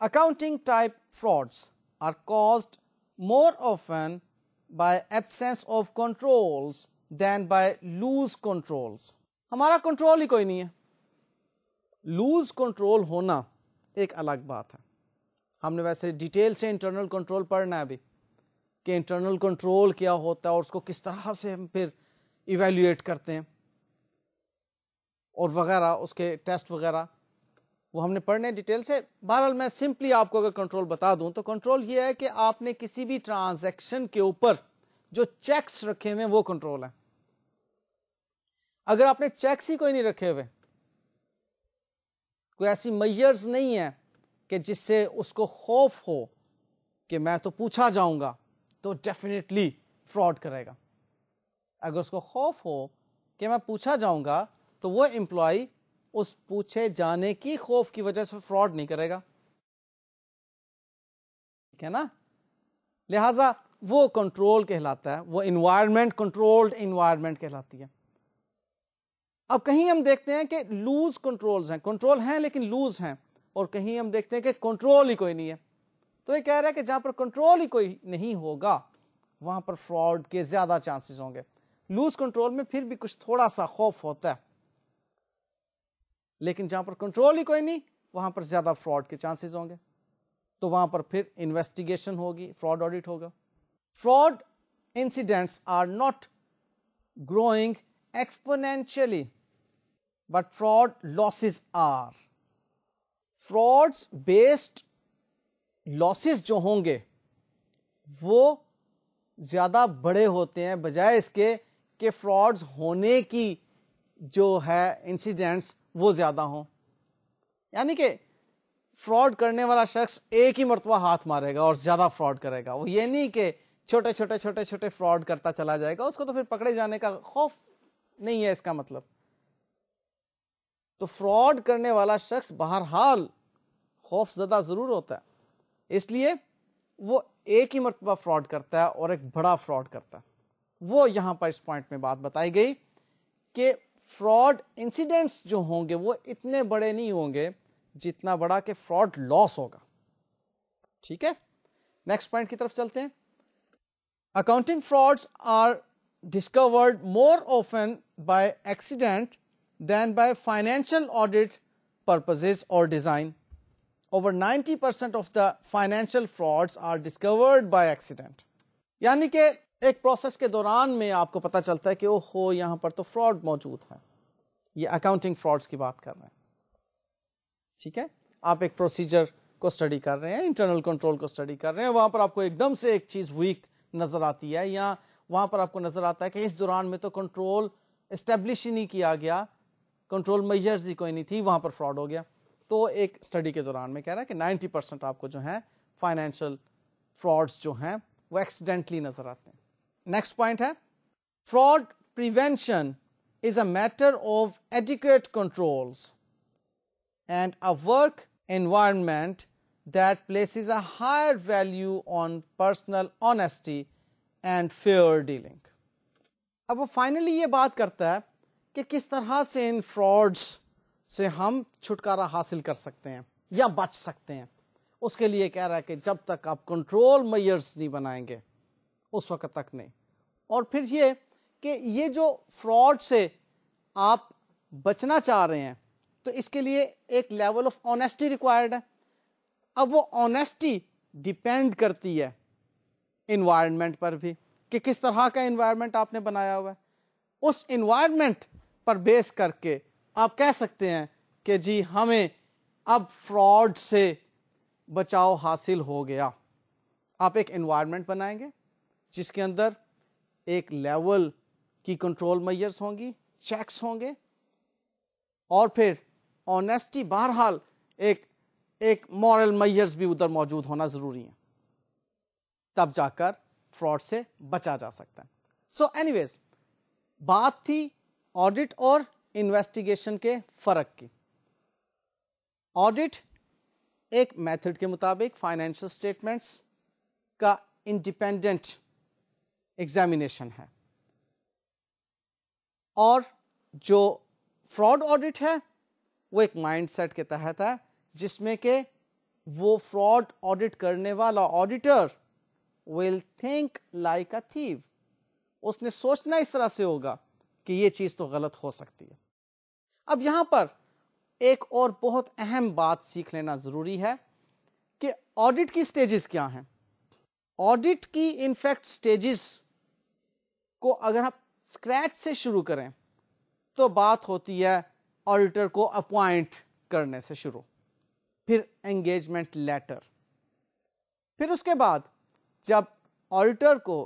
accounting type frauds are caused more often by absence of controls than by loose controls हमारा कंट्रोल ही कोई नहीं है लूज कंट्रोल होना एक अलग बात है हमने वैसे डिटेल से इंटरनल कंट्रोल पढ़ना है अभी कि इंटरनल कंट्रोल क्या होता है और उसको किस तरह से हम फिर इवेल्यूएट करते हैं और वगैरह उसके टेस्ट वगैरह वो हमने पढ़ने डिटेल से बहरहाल मैं सिंपली आपको अगर कंट्रोल बता दूं तो कंट्रोल ये है कि आपने किसी भी ट्रांजैक्शन के ऊपर जो चेक्स रखे हुए वो कंट्रोल है अगर आपने चेक्स ही कोई नहीं रखे हुए कोई ऐसी मैयर्स नहीं है कि जिससे उसको खौफ हो कि मैं तो पूछा जाऊंगा तो डेफिनेटली फ्रॉड करेगा अगर उसको खौफ हो कि मैं पूछा जाऊंगा तो वो एम्प्लॉय उस पूछे जाने की खौफ की वजह से फ्रॉड नहीं करेगा ठीक है ना लिहाजा वो कंट्रोल कहलाता है वो इन्वायरमेंट कंट्रोल्ड इन्वायरमेंट कहलाती है अब कहीं हम देखते हैं कि लूज कंट्रोल हैं कंट्रोल हैं लेकिन लूज हैं और कहीं हम देखते हैं कि कंट्रोल ही कोई नहीं है तो ये कह रहा है कि जहां पर कंट्रोल ही कोई नहीं होगा वहां पर फ्रॉड के ज्यादा चांसेस होंगे लूज कंट्रोल में फिर भी कुछ थोड़ा सा खौफ होता है लेकिन जहां पर कंट्रोल ही कोई नहीं वहां पर ज़्यादा फ्रॉड के चांसेस होंगे तो वहां पर फिर इन्वेस्टिगेशन होगी फ्रॉड ऑडिट होगा fraud incidents are not growing exponentially but fraud losses are frauds based losses जो होंगे वो ज़्यादा बड़े होते हैं बजाय इसके कि फ्रॉड्स होने की जो है इंसिडेंट्स वो ज़्यादा हो यानी कि फ्रॉड करने वाला शख्स एक ही मरतबा हाथ मारेगा और ज़्यादा फ्रॉड करेगा वो ये नहीं कि छोटे छोटे छोटे छोटे फ्रॉड करता चला जाएगा उसको तो फिर पकड़े जाने का खौफ नहीं है इसका मतलब तो फ्रॉड करने वाला शख्स बहरहाल खौफ ज़दा ज़रूर होता है इसलिए वो एक ही मरतबा फ्रॉड करता है और एक बड़ा फ्रॉड करता है वो यहां पर इस पॉइंट में बात बताई गई कि फ्रॉड इंसिडेंट्स जो होंगे वो इतने बड़े नहीं होंगे जितना बड़ा कि फ्रॉड लॉस होगा ठीक है नेक्स्ट पॉइंट की तरफ चलते हैं accounting frauds are discovered more often by accident than by financial audit और design over Over 90% of the financial frauds are discovered by accident यानी कि एक प्रोसेस के दौरान में आपको पता चलता है कि ओहो यहाँ पर तो फ्रॉड मौजूद है ये अकाउंटिंग फ्रॉड्स की बात कर रहे हैं ठीक है आप एक प्रोसीजर को स्टडी कर रहे हैं इंटरनल कंट्रोल को स्टडी कर रहे हैं वहां पर आपको एकदम से एक चीज वीक नजर आती है या वहां पर आपको नजर आता है कि इस दौरान में तो कंट्रोल इस्टेब्लिश ही नहीं किया गया कंट्रोल मेजर्स ही कोई नहीं थी वहां पर फ्रॉड हो गया तो एक स्टडी के दौरान में कह रहा है कि नाइन्टी परसेंट आपको जो है फाइनेंशियल फ्रॉड्स जो हैं वो एक्सीडेंटली नजर आते हैं नेक्स्ट पॉइंट है fraud prevention is a matter of adequate controls and a work environment that places a higher value on personal honesty and fair dealing अब वो फाइनली ये बात करता है कि किस तरह से इन फ्रॉड्स से हम छुटकारा हासिल कर सकते हैं या बच सकते हैं उसके लिए कह रहा है कि जब तक आप कंट्रोल मैयर्स नहीं बनाएंगे उस वक्त तक नहीं और फिर ये कि ये जो फ्रॉड से आप बचना चाह रहे हैं तो इसके लिए एक लेवल ऑफ ऑनेस्टी रिक्वायर्ड है अब वो ऑनेस्टी डिपेंड करती है इन्वायरमेंट पर भी कि किस तरह का इन्वायरमेंट आपने बनाया हुआ है उस इन्वायरमेंट पर बेस करके आप कह सकते हैं कि जी हमें अब फ्रॉड से बचाव हासिल हो गया आप एक इन्वायरमेंट बनाएंगे जिसके अंदर एक लेवल की कंट्रोल मैयर्स होंगी चेक्स होंगे और फिर ऑनेस्टी बहरहाल एक एक मॉरल मैयर्स भी उधर मौजूद होना ज़रूरी है तब जाकर फ्रॉड से बचा जा सकता है सो एनीवेज बात थी ऑडिट और इन्वेस्टिगेशन के फ़र्क की ऑडिट एक मेथड के मुताबिक फाइनेंशियल स्टेटमेंट्स का इंडिपेंडेंट एग्जामिनेशन है और जो फ्रॉड ऑडिट है वो एक माइंडसेट के तहत है जिसमें के वो फ्रॉड ऑडिट करने वाला auditor will think like a thief उसने सोचना इस तरह से होगा कि ये चीज तो गलत हो सकती है अब यहां पर एक और बहुत अहम बात सीख लेना जरूरी है कि ऑडिट की स्टेजेस क्या हैं ऑडिट की इनफैक्ट स्टेजेस को अगर हम स्क्रैच से शुरू करें तो बात होती है ऑडिटर को अपॉइंट करने से शुरू फिर एंगेजमेंट लेटर फिर उसके बाद जब ऑडिटर को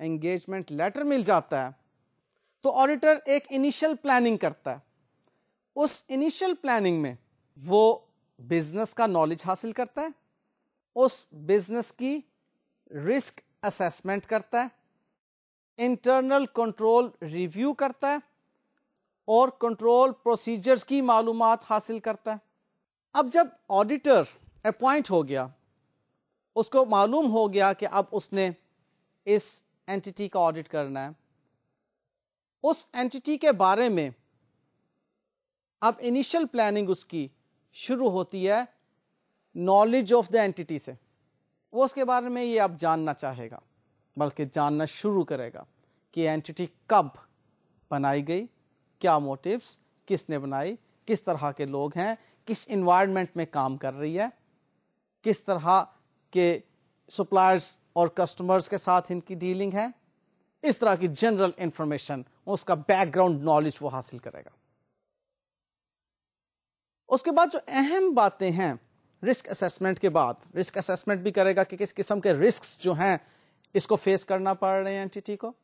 एंगेजमेंट लेटर मिल जाता है तो ऑडिटर एक इनिशियल प्लानिंग करता है उस इनिशियल प्लानिंग में वो बिजनेस का नॉलेज हासिल करता है उस बिजनेस की रिस्क असेसमेंट करता है इंटरनल कंट्रोल रिव्यू करता है और कंट्रोल प्रोसीजर्स की मालूम हासिल करता है अब जब ऑडिटर अपॉइंट हो गया उसको मालूम हो गया कि अब उसने इस एंटिटी का ऑडिट करना है उस एंटिटी के बारे में अब इनिशियल प्लानिंग उसकी शुरू होती है नॉलेज ऑफ द एंटिटी से वो उसके बारे में ये अब जानना चाहेगा बल्कि जानना शुरू करेगा कि एंटिटी कब बनाई गई क्या मोटिव्स किसने बनाई किस तरह के लोग हैं किस इन्वायरमेंट में काम कर रही है किस तरह के सप्लायर्स और कस्टमर्स के साथ इनकी डीलिंग है इस तरह की जनरल इंफॉर्मेशन उसका बैकग्राउंड नॉलेज वो हासिल करेगा उसके बाद जो अहम बातें हैं रिस्क असेसमेंट के बाद रिस्क असेसमेंट भी करेगा कि किस किस्म के रिस्क जो हैं इसको फेस करना पड़ रहे हैं एंटिटी को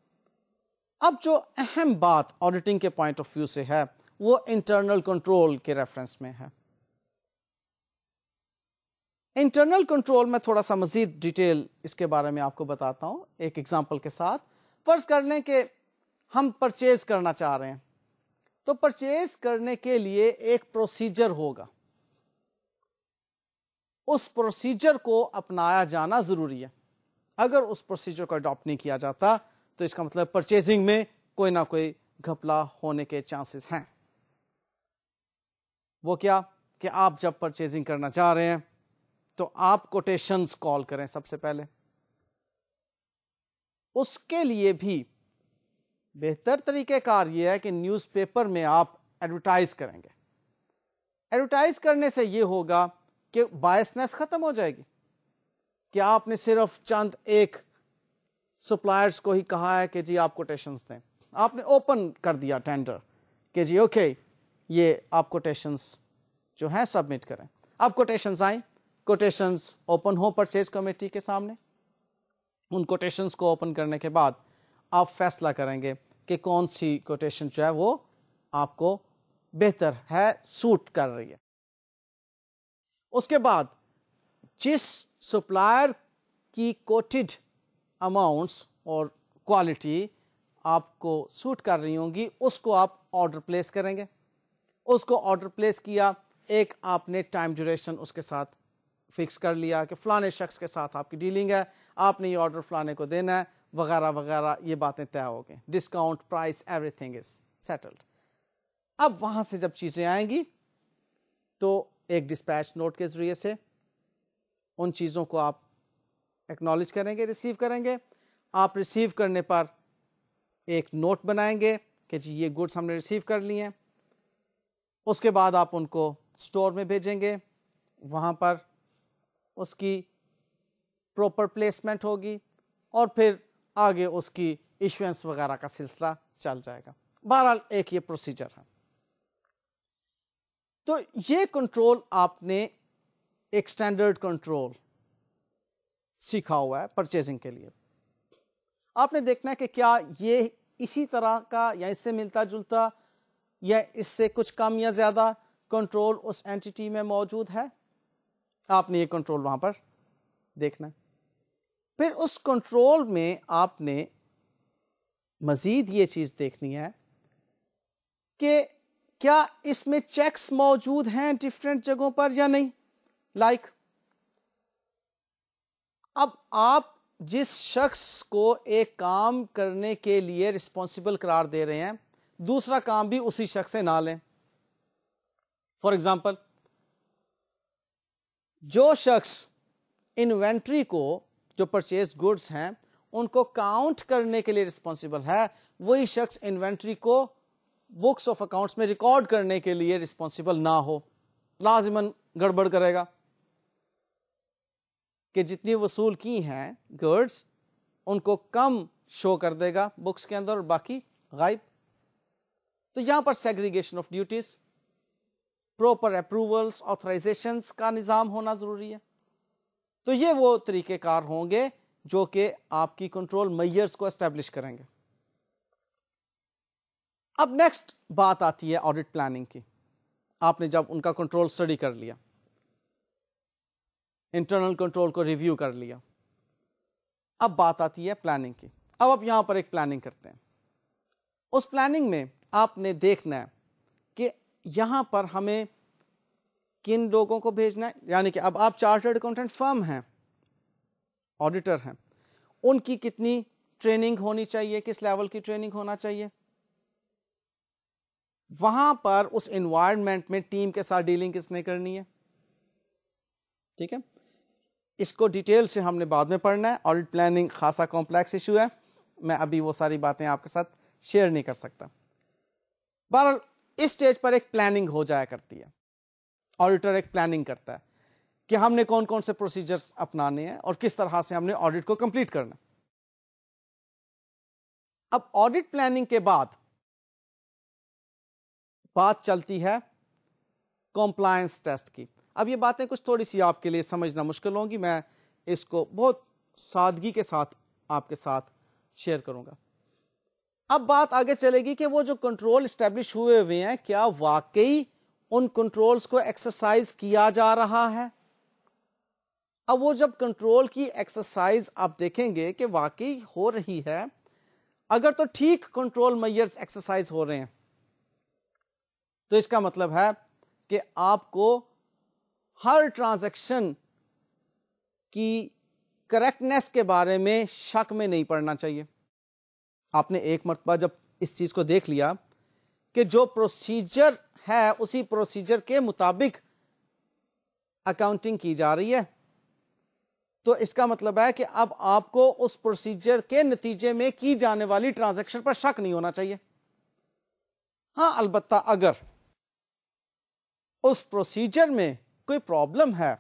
अब जो अहम बात ऑडिटिंग के पॉइंट ऑफ व्यू से है वो इंटरनल कंट्रोल के रेफरेंस में है इंटरनल कंट्रोल में थोड़ा सा मजीद डिटेल इसके बारे में आपको बताता हूं एक एग्जाम्पल के साथ फर्ज कर लें कि हम परचेज करना चाह रहे हैं तो परचेज करने के लिए एक प्रोसीजर होगा उस प्रोसीजर को अपनाया जाना जरूरी है अगर उस प्रोसीजर को अडॉप्ट नहीं किया जाता तो इसका मतलब परचेजिंग में कोई ना कोई घपला होने के चांसेस हैं वो क्या कि आप जब परचेजिंग करना चाह रहे हैं तो आप कोटेशंस कॉल करें सबसे पहले उसके लिए भी बेहतर तरीक़ेकार यह है कि न्यूज़पेपर में आप एडवर्टाइज करेंगे एडवर्टाइज करने से यह होगा कि बायसनेस ख़त्म हो जाएगी कि आपने सिर्फ चंद एक सप्लायर्स को ही कहा है कि जी आप कोटेशन दें आपने ओपन कर दिया टेंडर कि जी ओके ये आप कोटेशंस जो हैं सबमिट करें अब कोटेशंस आए कोटेशंस ओपन हो परचेज कमेटी के सामने उन कोटेशंस को ओपन करने के बाद आप फैसला करेंगे कि कौन सी कोटेशन जो है वो आपको बेहतर है सूट कर रही है उसके बाद जिस सप्लायर की कोटेड अमाउंट्स और क्वालिटी आपको सूट कर रही होंगी उसको आप ऑर्डर प्लेस करेंगे उसको ऑर्डर प्लेस किया एक आपने टाइम ड्यूरेशन उसके साथ फिक्स कर लिया कि फ़लाने शख्स के साथ आपकी डीलिंग है आपने ये ऑर्डर फ़लाने को देना है वगैरह वगैरह ये बातें तय हो गई discount price everything is settled अब वहाँ से जब चीज़ें आएंगी तो एक डिस्पैच नोट के ज़रिए से उन चीज़ों को आप एक्नॉलेज करेंगे रिसीव करेंगे आप रिसीव करने पर एक नोट बनाएंगे कि जी ये गुड्स हमने रिसीव कर लिए हैं उसके बाद आप उनको स्टोर में भेजेंगे वहाँ पर उसकी प्रॉपर प्लेसमेंट होगी और फिर आगे उसकी इशुएंस वगैरह का सिलसिला चल जाएगा बहरहाल एक ये प्रोसीजर है तो ये कंट्रोल आपने एक स्टैंडर्ड कंट्रोल सीखा हुआ है परचेजिंग के लिए आपने देखना है कि क्या ये इसी तरह का या इससे मिलता जुलता या इससे कुछ कम या ज़्यादा कंट्रोल उस एंटिटी में मौजूद है आपने ये कंट्रोल वहाँ पर देखना है फिर उस कंट्रोल में आपने मज़ीद ये चीज़ देखनी है कि क्या इसमें चेक्स मौजूद हैं डिफरेंट जगहों पर या नहीं लाइक अब आप जिस शख्स को एक काम करने के लिए रिस्पॉन्सिबल करार दे रहे हैं दूसरा काम भी उसी शख्स से ना लें फॉर एग्जाम्पल जो शख्स इन्वेंट्री को जो परचेज गुड्स हैं उनको काउंट करने के लिए रिस्पॉन्सिबल है वही शख्स इन्वेंट्री को बुक्स ऑफ अकाउंट्स में रिकॉर्ड करने के लिए रिस्पॉन्सिबल ना हो लाजमन गड़बड़ करेगा कि जितनी वसूल की हैं गर्ड्स उनको कम शो कर देगा बुक्स के अंदर और बाकी गायब तो यहां पर segregation of duties proper approvals authorization का निज़ाम होना ज़रूरी है तो ये वो तरीक़ेकार होंगे जो कि आपकी कंट्रोल मैयर्स को एस्टेब्लिश करेंगे अब नेक्स्ट बात आती है ऑडिट प्लानिंग की आपने जब उनका कंट्रोल स्टडी कर लिया इंटरनल कंट्रोल को रिव्यू कर लिया अब बात आती है प्लानिंग की अब आप यहां पर एक प्लानिंग करते हैं उस प्लानिंग में आपने देखना है कि यहां पर हमें किन लोगों को भेजना है यानी कि अब आप चार्टर्ड अकाउंटेंट फर्म हैं ऑडिटर हैं उनकी कितनी ट्रेनिंग होनी चाहिए किस लेवल की ट्रेनिंग होना चाहिए वहां पर उस एनवायरमेंट में टीम के साथ डीलिंग किसने करनी है ठीक है इसको डिटेल से हमने बाद में पढ़ना है ऑडिट प्लानिंग खासा कॉम्प्लेक्स इशू है मैं अभी वो सारी बातें आपके साथ शेयर नहीं कर सकता बहरहाल इस स्टेज पर एक प्लानिंग हो जाया करती है ऑडिटर एक प्लानिंग करता है कि हमने कौन कौन से प्रोसीजर्स अपनाने हैं और किस तरह से हमने ऑडिट को कंप्लीट करना अब ऑडिट प्लानिंग के बाद बात चलती है कॉम्प्लायंस टेस्ट की अब ये बातें कुछ थोड़ी सी आपके लिए समझना मुश्किल होंगी मैं इसको बहुत सादगी के साथ आपके साथ शेयर करूंगा अब बात आगे चलेगी कि वो जो कंट्रोल स्टैब्लिश हुए हुए हैं क्या वाकई उन कंट्रोल्स को एक्सरसाइज किया जा रहा है अब वो जब कंट्रोल की एक्सरसाइज आप देखेंगे कि वाकई हो रही है अगर तो ठीक कंट्रोल मैयर्स एक्सरसाइज हो रहे हैं तो इसका मतलब है कि आपको हर ट्रांजैक्शन की करेक्टनेस के बारे में शक में नहीं पड़ना चाहिए आपने एक मरतबा जब इस चीज़ को देख लिया कि जो प्रोसीजर है उसी प्रोसीजर के मुताबिक अकाउंटिंग की जा रही है तो इसका मतलब है कि अब आपको उस प्रोसीजर के नतीजे में की जाने वाली ट्रांजैक्शन पर शक नहीं होना चाहिए हाँ अलबत्ता अगर उस प्रोसीजर में कोई प्रॉब्लम है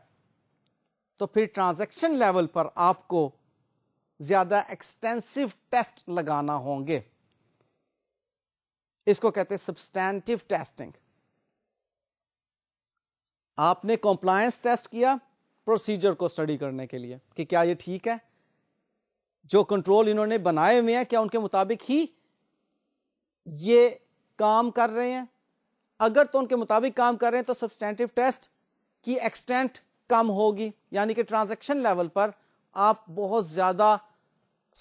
तो फिर ट्रांजैक्शन लेवल पर आपको ज़्यादा एक्सटेंसिव टेस्ट लगाना होंगे इसको कहते हैं सब्सटैंटिव टेस्टिंग आपने कॉम्प्लायंस टेस्ट किया प्रोसीजर को स्टडी करने के लिए कि क्या ये ठीक है जो कंट्रोल इन्होंने बनाए हुए हैं क्या उनके मुताबिक ही ये काम कर रहे हैं अगर तो उनके मुताबिक काम कर रहे हैं तो सब्सटैंटिव टेस्ट की एक्सटेंट कम होगी यानी कि ट्रांजेक्शन लेवल पर आप बहुत ज़्यादा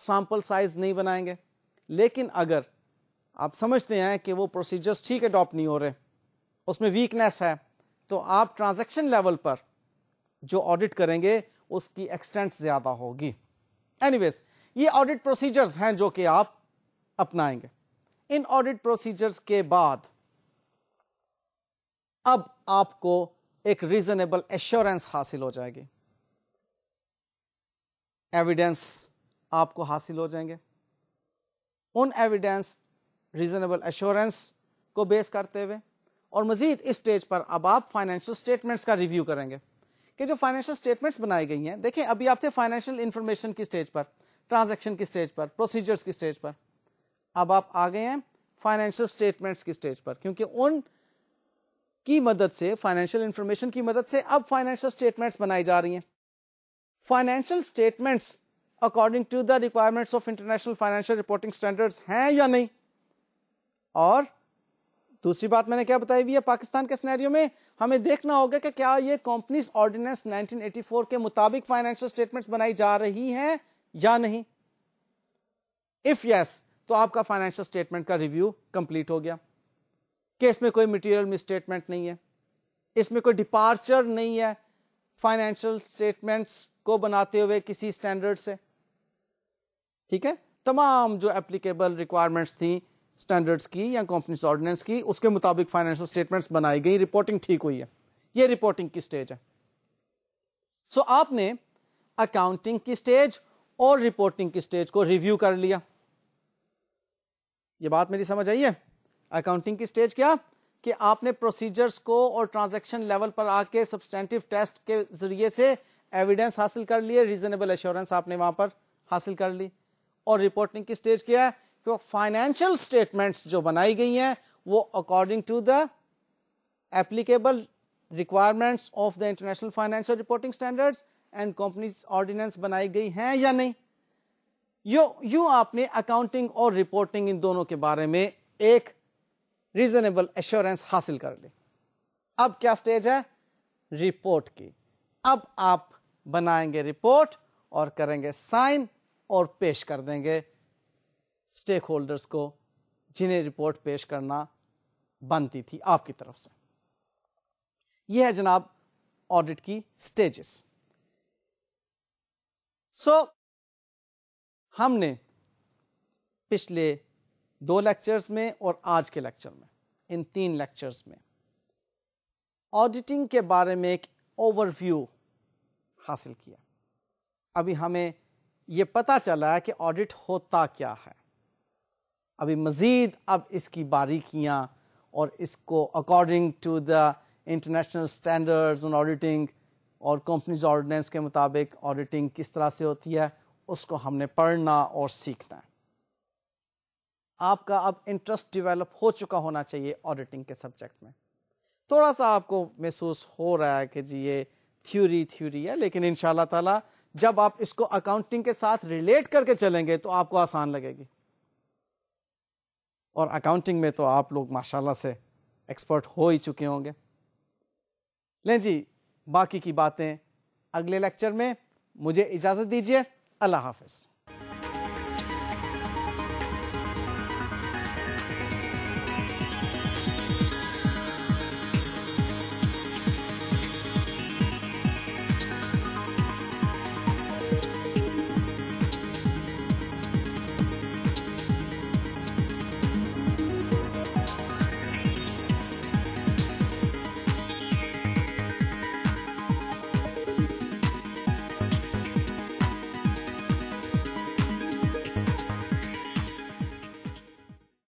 सैंपल साइज नहीं बनाएंगे लेकिन अगर आप समझते हैं कि वो प्रोसीजर्स ठीक अडॉप्ट नहीं हो रहे उसमें वीकनेस है तो आप ट्रांजेक्शन लेवल पर जो ऑडिट करेंगे उसकी एक्सटेंट ज़्यादा होगी एनीवेज ये ऑडिट प्रोसीजर्स हैं जो कि आप अपनाएंगे इन ऑडिट प्रोसीजर्स के बाद अब आपको एक रीजनेबल एश्योरेंस हासिल हो जाएगी एविडेंस आपको हासिल हो जाएंगे उन एविडेंस रीजनेबल एश्योरेंस को बेस करते हुए और मजीद इस स्टेज पर अब आप फाइनेंशियल स्टेटमेंट्स का रिव्यू करेंगे कि जो फाइनेंशियल स्टेटमेंट्स बनाई गई हैं देखें अभी आप थे फाइनेंशियल इंफॉर्मेशन की स्टेज पर ट्रांजैक्शन की स्टेज पर प्रोसीजर्स की स्टेज पर अब आप आ गए हैं फाइनेंशियल स्टेटमेंट्स की स्टेज पर क्योंकि उन की मदद से फाइनेंशियल इंफॉर्मेशन की मदद से अब फाइनेंशियल स्टेटमेंट्स बनाई जा रही हैं financial statements according to the requirements of international financial reporting standards हैं या नहीं और दूसरी बात मैंने क्या बताई हुई है पाकिस्तान के सिनेरियो में हमें देखना होगा कि क्या ये कंपनीज ऑर्डिनेंस 1984 के मुताबिक फाइनेंशियल स्टेटमेंट्स बनाई जा रही हैं या नहीं इफ यस yes, तो आपका फाइनेंशियल स्टेटमेंट का रिव्यू कंप्लीट हो गया कि इसमें कोई मटेरियल मिसस्टेटमेंट नहीं है इसमें कोई डिपार्चर नहीं है फाइनेंशियल स्टेटमेंट्स को बनाते हुए किसी स्टैंडर्ड से ठीक है तमाम जो एप्लीकेबल रिक्वायरमेंट्स थी स्टैंडर्ड्स की या कंपनीज ऑर्डिनेंस की उसके मुताबिक फाइनेंशियल स्टेटमेंट्स बनाई गई रिपोर्टिंग ठीक हुई है ये रिपोर्टिंग की स्टेज है सो so, आपने अकाउंटिंग की स्टेज और रिपोर्टिंग की स्टेज को रिव्यू कर लिया ये बात मेरी समझ आई है अकाउंटिंग की स्टेज क्या कि आपने प्रोसीजर्स को और ट्रांजैक्शन लेवल पर आके सब्सटेंटिव टेस्ट के जरिए से एविडेंस हासिल कर लिए रीजनेबल एश्योरेंस आपने वहां पर हासिल कर ली और रिपोर्टिंग की स्टेज क्या है कि फाइनेंशियल स्टेटमेंट्स जो बनाई गई हैं वो according to the applicable requirements of the international financial reporting standards and companies ordinance बनाई गई हैं या नहीं यो यू आपने अकाउंटिंग और रिपोर्टिंग इन दोनों के बारे में एक रीजनेबल एश्योरेंस हासिल कर ली अब क्या स्टेज है रिपोर्ट की अब आप बनाएंगे रिपोर्ट और करेंगे साइन और पेश कर देंगे स्टेक होल्डर्स को जिन्हें रिपोर्ट पेश करना बनती थी आपकी तरफ से यह है जनाब ऑडिट की स्टेजेस सो so, हमने पिछले दो लेक्चर्स में और आज के लेक्चर में इन तीन लेक्चर्स में ऑडिटिंग के बारे में एक ओवरव्यू हासिल किया अभी हमें ये पता चला है कि ऑडिट होता क्या है अभी मज़ीद अब इसकी बारीकियाँ और इसको according to the international standards on auditing और कंपनीज ऑर्डिनेंस के मुताबिक ऑडिटिंग किस तरह से होती है उसको हमने पढ़ना और सीखना है आपका अब इंटरेस्ट डेवलप हो चुका होना चाहिए ऑडिटिंग के सब्जेक्ट में थोड़ा सा आपको महसूस हो रहा है कि जी ये थ्योरी थ्योरी है लेकिन इन ताला जब आप इसको अकाउंटिंग के साथ रिलेट करके चलेंगे तो आपको आसान लगेगी और अकाउंटिंग में तो आप लोग माशाल्लाह से एक्सपर्ट हो ही चुके होंगे लें जी बाकी की बातें अगले लेक्चर में मुझे इजाज़त दीजिए अल्लाह हाफिज़